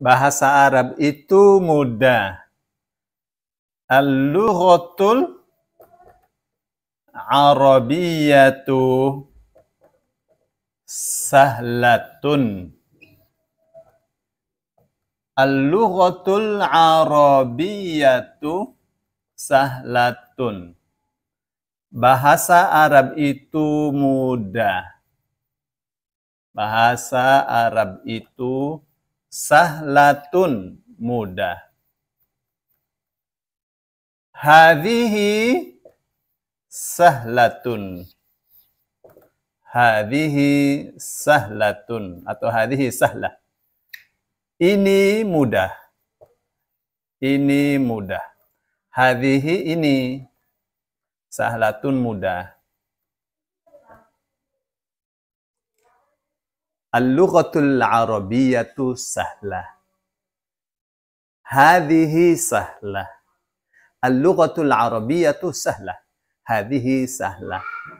bahasa Arab itu mudah. Al-lughatul Arabiyatu sahlatun. Al-lughatul Arabiyatu sahlatun. Bahasa Arab itu mudah. Bahasa Arab itu mudah sahlatun mudah. Hadihi sahlatun. Hadihi sahlatun atau hadihi sahlah. Ini mudah. Ini mudah. Hadihi ini sahlatun mudah. اللغة العربية سهلة هذه سهلة اللغة العربية سهلة هذه سهلة